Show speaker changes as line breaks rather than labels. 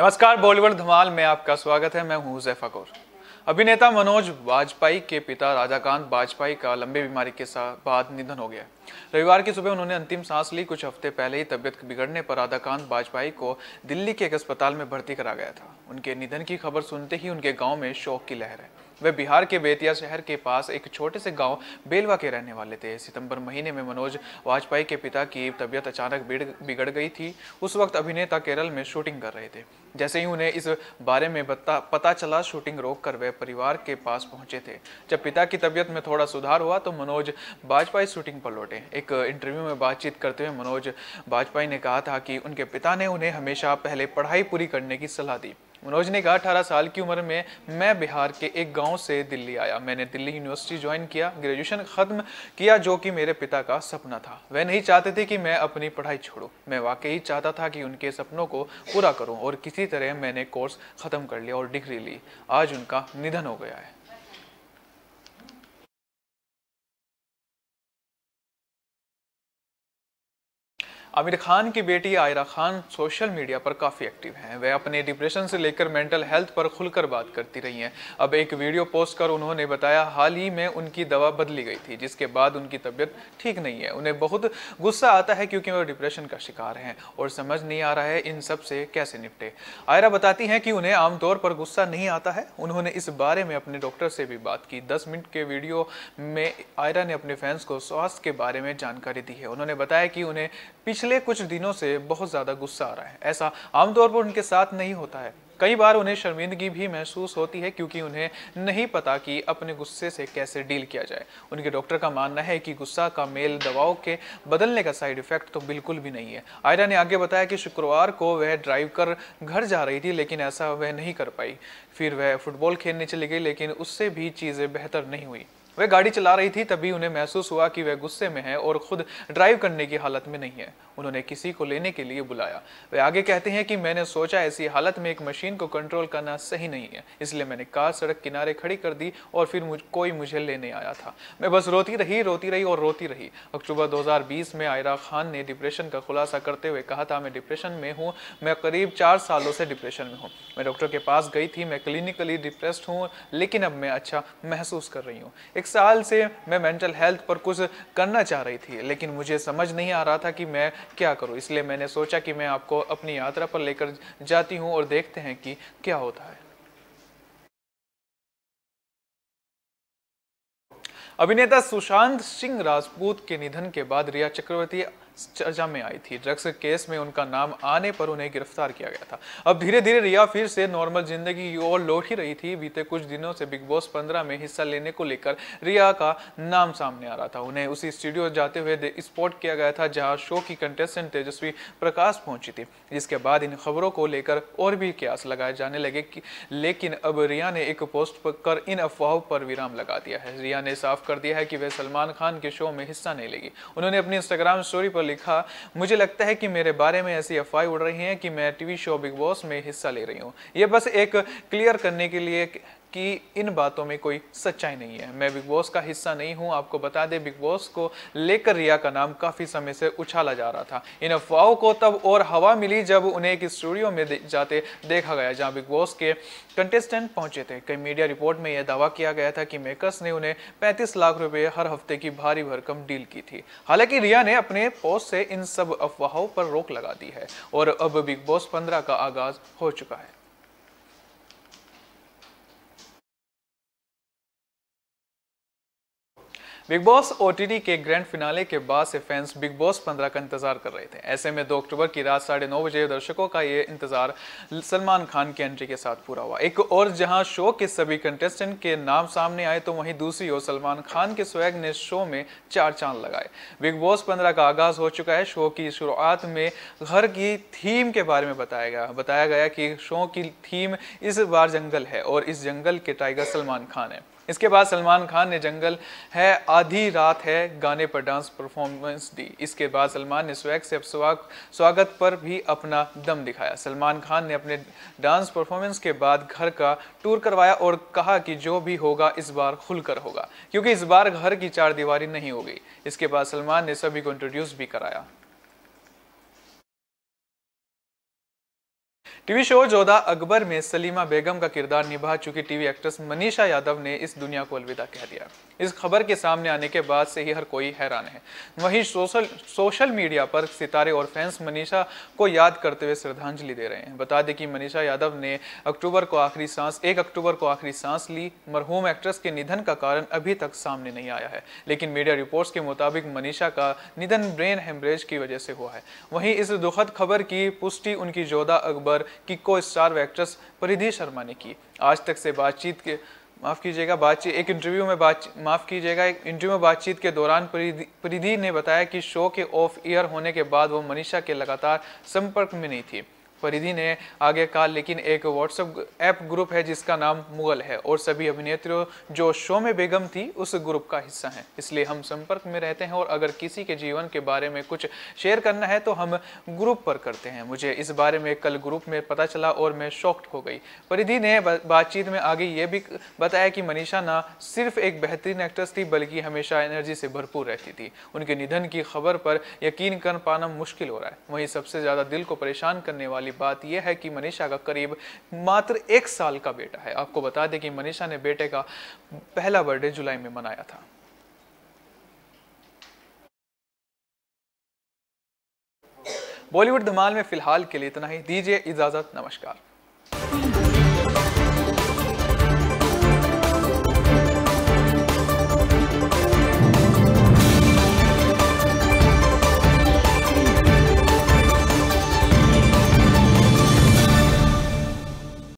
नमस्कार बॉलीवुड धमाल में आपका स्वागत है मैं हूं जैफ अकोर अभिनेता मनोज वाजपेयी के पिता राजाकांत वाजपेयी का लंबी बीमारी के साथ बाद निधन हो गया रविवार की सुबह उन्होंने अंतिम सांस ली कुछ हफ्ते पहले ही तबियत बिगड़ने पर राधाकांत वाजपेयी को दिल्ली के एक अस्पताल में भर्ती करा गया था उनके निधन की खबर सुनते ही उनके गाँव में शोक की लहर है वे बिहार के बेतिया शहर के पास एक छोटे से गांव बेलवा के रहने वाले थे सितंबर महीने में मनोज वाजपेयी के पिता की तबियत अचानक बिगड़ गई थी उस वक्त अभिनेता केरल में शूटिंग कर रहे थे जैसे ही उन्हें इस बारे में बता, पता चला शूटिंग रोक कर वे परिवार के पास पहुंचे थे जब पिता की तबियत में थोड़ा सुधार हुआ तो मनोज वाजपेयी शूटिंग पर लौटे एक इंटरव्यू में बातचीत करते हुए मनोज बाजपेयी ने कहा था कि उनके पिता ने उन्हें हमेशा पहले पढ़ाई पूरी करने की सलाह दी मनोज ने कहा अठारह साल की उम्र में मैं बिहार के एक गांव से दिल्ली आया मैंने दिल्ली यूनिवर्सिटी ज्वाइन किया ग्रेजुएशन ख़त्म किया जो कि मेरे पिता का सपना था वह नहीं चाहते थे कि मैं अपनी पढ़ाई छोड़ू मैं वाकई चाहता था कि उनके सपनों को पूरा करूं और किसी तरह मैंने कोर्स ख़त्म कर लिया और डिग्री ली आज उनका निधन हो गया है आमिर खान की बेटी आयरा खान सोशल मीडिया पर काफ़ी एक्टिव हैं वह अपने डिप्रेशन से लेकर मेंटल हेल्थ पर खुलकर बात करती रही हैं अब एक वीडियो पोस्ट कर उन्होंने बताया हाल ही में उनकी दवा बदली गई थी जिसके बाद उनकी तबीयत ठीक नहीं है उन्हें बहुत गुस्सा आता है क्योंकि वह डिप्रेशन का शिकार हैं और समझ नहीं आ रहा है इन सब से कैसे निपटे आयरा बताती हैं कि उन्हें आमतौर पर गुस्सा नहीं आता है उन्होंने इस बारे में अपने डॉक्टर से भी बात की दस मिनट के वीडियो में आयरा ने अपने फैंस को स्वास्थ्य के बारे में जानकारी दी है उन्होंने बताया कि उन्हें पिछले पिछले कुछ दिनों से बहुत ज़्यादा गुस्सा आ रहा है ऐसा आमतौर पर उनके साथ नहीं होता है कई बार उन्हें शर्मिंदगी भी महसूस होती है क्योंकि उन्हें नहीं पता कि अपने गुस्से से कैसे डील किया जाए उनके डॉक्टर का मानना है कि गुस्सा का मेल दवाओं के बदलने का साइड इफेक्ट तो बिल्कुल भी नहीं है आयरा ने आगे बताया कि शुक्रवार को वह ड्राइव कर घर जा रही थी लेकिन ऐसा वह नहीं कर पाई फिर वह फुटबॉल खेलने चली गई लेकिन उससे भी चीज़ें बेहतर नहीं हुई वह गाड़ी चला रही थी तभी उन्हें महसूस हुआ कि वह गुस्से में है और खुद ड्राइव करने की हालत में नहीं है उन्होंने किसी को लेने के लिए बुलाया वे आगे कहते हैं कि मैंने सोचा ऐसी हालत में एक मशीन को कंट्रोल करना सही नहीं है इसलिए मैंने कार सड़क किनारे खड़ी कर दी और फिर मुझ, कोई मुझे लेने आया था मैं बस रोती रही रोती रही और रोती रही अक्टूबर 2020 में आयरा खान ने डिप्रेशन का खुलासा करते हुए कहा था मैं डिप्रेशन में हूँ मैं करीब चार सालों से डिप्रेशन में हूँ मैं डॉक्टर के पास गई थी मैं क्लिनिकली डिप्रेस्ड हूँ लेकिन अब मैं अच्छा महसूस कर रही हूँ एक साल से मैं मेंटल हेल्थ पर कुछ करना चाह रही थी लेकिन मुझे समझ नहीं आ रहा था कि मैं क्या करूं इसलिए मैंने सोचा कि मैं आपको अपनी यात्रा पर लेकर जाती हूं और देखते हैं कि क्या होता है अभिनेता सुशांत सिंह राजपूत के निधन के बाद रिया चक्रवर्ती चर्चा में आई थी ड्रग्स केस में उनका नाम आने पर उन्हें गिरफ्तार किया गया था अब धीरे धीरे रिया फिर से नॉर्मल जिंदगी की ओर लौट ही रही थी बीते कुछ दिनों से बिग बॉस पंद्रह में हिस्सा लेने को लेकर रिया का नाम सामने आ रहा था उन्हें उसी स्टूडियो जाते हुए स्पॉट किया गया था जहाँ शो की कंटेस्टेंट तेजस्वी प्रकाश पहुंची थी जिसके बाद इन खबरों को लेकर और भी क्यास लगाए जाने लगे लेकिन अब रिया ने एक पोस्ट कर इन अफवाहों पर विराम लगा दिया है रिया ने साफ कर दिया है कि वह सलमान खान के शो में हिस्सा नहीं लेगी उन्होंने अपनी इंस्टाग्राम स्टोरी पर लिखा मुझे लगता है कि मेरे बारे में ऐसी अफवाह उड़ रही हैं कि मैं टीवी शो बिग बॉस में हिस्सा ले रही हूँ ये बस एक क्लियर करने के लिए कि इन बातों में कोई सच्चाई नहीं है मैं बिग बॉस का हिस्सा नहीं हूं आपको बता दें बिग बॉस को लेकर रिया का नाम काफ़ी समय से उछाला जा रहा था इन अफवाहों को तब और हवा मिली जब उन्हें एक स्टूडियो में जाते देखा गया जहां बिग बॉस के कंटेस्टेंट पहुंचे थे कई मीडिया रिपोर्ट में यह दावा किया गया था कि मेकर्स ने उन्हें पैंतीस लाख रुपये हर हफ्ते की भारी भरकम डील की थी हालांकि रिया ने अपने पोस्ट से इन सब अफवाहों पर रोक लगा दी है और अब बिग बॉस पंद्रह का आगाज हो चुका है बिग बॉस ओ के ग्रैंड फिनाले के बाद से फैंस बिग बॉस पंद्रह का इंतजार कर रहे थे ऐसे में दो अक्टूबर की रात साढ़े नौ बजे दर्शकों का ये इंतजार सलमान खान की एंट्री के साथ पूरा हुआ एक और जहां शो के सभी कंटेस्टेंट के नाम सामने आए तो वहीं दूसरी ओर सलमान खान के स्वैग ने शो में चार चांद लगाए बिग बॉस पंद्रह का आगाज हो चुका है शो की शुरुआत में घर की थीम के बारे में बताया गया बताया गया कि शो की थीम इस बार जंगल है और इस जंगल के टाइगर सलमान खान है इसके बाद सलमान खान ने जंगल है आधी रात है गाने पर डांस परफॉर्मेंस दी इसके बाद सलमान ने स्वैग से स्वागत पर भी अपना दम दिखाया सलमान खान ने अपने डांस परफॉर्मेंस के बाद घर का टूर करवाया और कहा कि जो भी होगा इस बार खुलकर होगा क्योंकि इस बार घर की चार दीवारी नहीं हो गई इसके बाद सलमान ने सभी को इंट्रोड्यूस भी कराया टीवी शो जोधा अकबर में सलीमा बेगम का किरदार निभा चुकी टीवी एक्ट्रेस मनीषा यादव ने इस दुनिया को अलविदा कह दिया इस खबर के सामने आने के बाद से ही हर कोई हैरान है वहीं सोशल सोशल मीडिया पर सितारे और फैंस मनीषा को याद करते हुए श्रद्धांजलि दे रहे हैं बता दें कि मनीषा यादव ने अक्टूबर को आखिरी सांस एक अक्टूबर को आखिरी सांस ली मरहूम एक्ट्रेस के निधन का कारण अभी तक सामने नहीं आया है लेकिन मीडिया रिपोर्ट्स के मुताबिक मनीषा का निधन ब्रेन हेमरेज की वजह से हुआ है वहीं इस दुखद खबर की पुष्टि उनकी जोधा अकबर कि को स्टार एक्ट्रेस परिधि शर्मा ने की आज तक से बातचीत के माफ़ कीजिएगा बातचीत एक इंटरव्यू में बात माफ़ कीजिएगा एक इंटरव्यू में बातचीत के दौरान परिधि ने बताया कि शो के ऑफ ईयर होने के बाद वो मनीषा के लगातार संपर्क में नहीं थी परिधि ने आगे कहा लेकिन एक व्हाट्सएप ऐप ग्रुप है जिसका नाम मुगल है और सभी अभिनेत्रियों जो शो में बेगम थी उस ग्रुप का हिस्सा हैं इसलिए हम संपर्क में रहते हैं और अगर किसी के जीवन के बारे में कुछ शेयर करना है तो हम ग्रुप पर करते हैं मुझे इस बारे में कल ग्रुप में पता चला और मैं शॉक्ड हो गई परिधि ने बातचीत में आगे ये भी बताया कि मनीषा ना सिर्फ एक बेहतरीन एक्ट्रेस थी बल्कि हमेशा एनर्जी से भरपूर रहती थी उनके निधन की खबर पर यकीन कर पाना मुश्किल हो रहा है वहीं सबसे ज़्यादा दिल को परेशान करने वाली वाली बात यह है कि मनीषा का करीब मात्र एक साल का बेटा है आपको बता दें कि मनीषा ने बेटे का पहला बर्थडे जुलाई में मनाया था बॉलीवुड धमाल में फिलहाल के लिए इतना ही दीजिए इजाजत नमस्कार